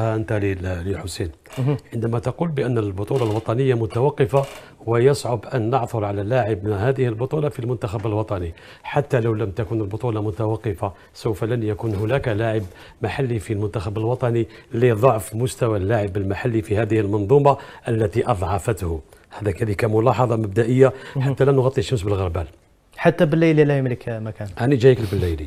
أنت لحسين عندما تقول بأن البطولة الوطنية متوقفة ويصعب أن نعثر على لاعب من هذه البطولة في المنتخب الوطني حتى لو لم تكن البطولة متوقفة سوف لن يكون هناك لاعب محلي في المنتخب الوطني لضعف مستوى اللاعب المحلي في هذه المنظومة التي أضعفته هذا كذلك كملاحظة مبدئية حتى لا نغطي الشمس بالغربال حتى بالليل لا يملك مكان أنا جايك بالليل